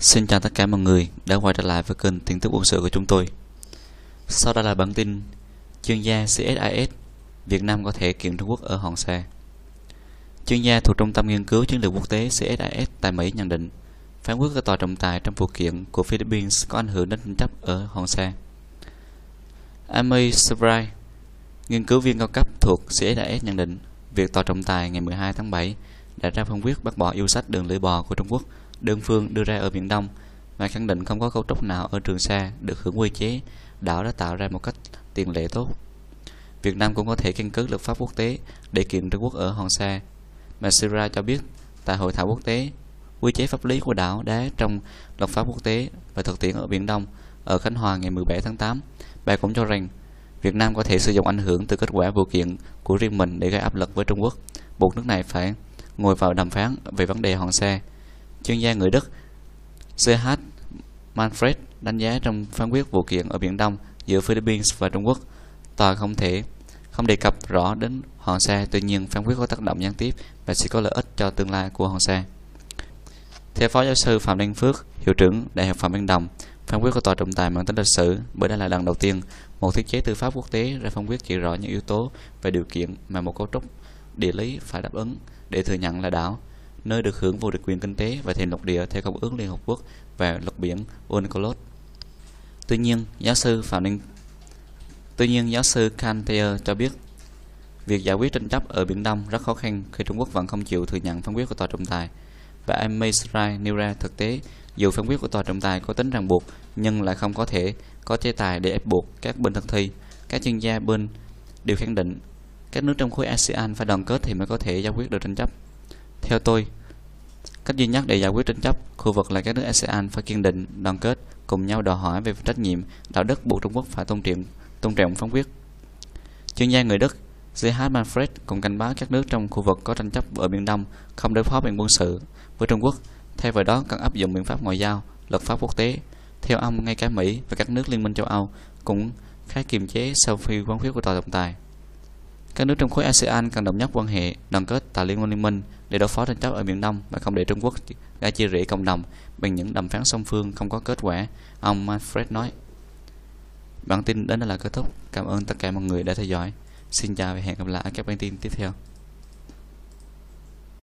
Xin chào tất cả mọi người đã quay trở lại với kênh tin tức quân sự của chúng tôi. Sau đây là bản tin chuyên gia CSIS Việt Nam có thể kiện Trung Quốc ở Hòn Sa. Chuyên gia thuộc Trung tâm Nghiên cứu Chiến lược Quốc tế CSIS tại Mỹ nhận định phán quyết của tòa trọng tài trong vụ kiện của Philippines có ảnh hưởng đến tranh chấp ở Hòn Sa. Amy Subray, nghiên cứu viên cao cấp thuộc CSIS nhận định việc tòa trọng tài ngày 12 tháng 7 đã ra phán quyết bác bỏ yêu sách đường lưỡi bò của Trung Quốc – đơn phương đưa ra ở Biển Đông và khẳng định không có cấu trúc nào ở Trường Sa được hưởng quy chế đảo đã tạo ra một cách tiền lệ tốt. Việt Nam cũng có thể căn cứ luật pháp quốc tế để kiện Trung Quốc ở Hoàng Sa. Mà Sira cho biết tại hội thảo quốc tế, quy chế pháp lý của đảo đá trong luật pháp quốc tế và thực tiễn ở Biển Đông ở Khánh Hòa ngày 17 tháng 8, bà cũng cho rằng Việt Nam có thể sử dụng ảnh hưởng từ kết quả vụ kiện của riêng mình để gây áp lực với Trung Quốc, buộc nước này phải ngồi vào đàm phán về vấn đề Hoàng Sa. Chuyên gia người Đức CH Manfred đánh giá trong phán quyết vụ kiện ở Biển Đông giữa Philippines và Trung Quốc, tòa không thể không đề cập rõ đến Hoàng Sa, tuy nhiên phán quyết có tác động gián tiếp và sẽ có lợi ích cho tương lai của Hoàng Sa. Theo Phó Giáo sư Phạm Đăng Phước, Hiệu trưởng Đại học Phạm Văn Đồng, phán quyết của tòa trọng tài mang tính lịch sử bởi đây là lần đầu tiên một thiết chế tư pháp quốc tế ra phán quyết chỉ rõ những yếu tố và điều kiện mà một cấu trúc địa lý phải đáp ứng để thừa nhận là đảo nơi được hưởng vô địch quyền kinh tế và thềm lục địa theo Công ước Liên Hợp Quốc và luật biển UNCLOS. Tuy nhiên, giáo sư Phạm Ninh Tuy nhiên, giáo sư Khan cho biết việc giải quyết tranh chấp ở Biển Đông rất khó khăn khi Trung Quốc vẫn không chịu thừa nhận phán quyết của tòa trọng tài. Và Amisrai nêu ra thực tế, dù phán quyết của tòa trọng tài có tính ràng buộc nhưng lại không có thể có chế tài để ép buộc các bên thực thi. Các chuyên gia bên đều khẳng định các nước trong khối ASEAN phải đoàn kết thì mới có thể giải quyết được tranh chấp. Theo tôi, Cách duy nhất để giải quyết tranh chấp khu vực là các nước ASEAN phải kiên định, đoàn kết, cùng nhau đòi hỏi về trách nhiệm, đạo đức buộc Trung Quốc phải tôn trọng, tôn trọng phán quyết. Chuyên gia người Đức GH Manfred cũng cảnh báo các nước trong khu vực có tranh chấp ở Biển Đông không đối phó bằng quân sự với Trung Quốc, thay vào đó cần áp dụng biện pháp ngoại giao, luật pháp quốc tế. Theo ông, ngay cả Mỹ và các nước Liên minh châu Âu cũng khá kiềm chế sau khi quán quyết của tòa trọng tài. Các nước trong khối ASEAN cần đồng nhất quan hệ, đoàn kết tại liên minh liên minh để đối phó tranh chấp ở Biển Đông và không để Trung Quốc ra chia rẽ cộng đồng bằng những đàm phán song phương không có kết quả, ông Manfred nói. Bản tin đến đây là kết thúc. Cảm ơn tất cả mọi người đã theo dõi. Xin chào và hẹn gặp lại ở các bản tin tiếp theo.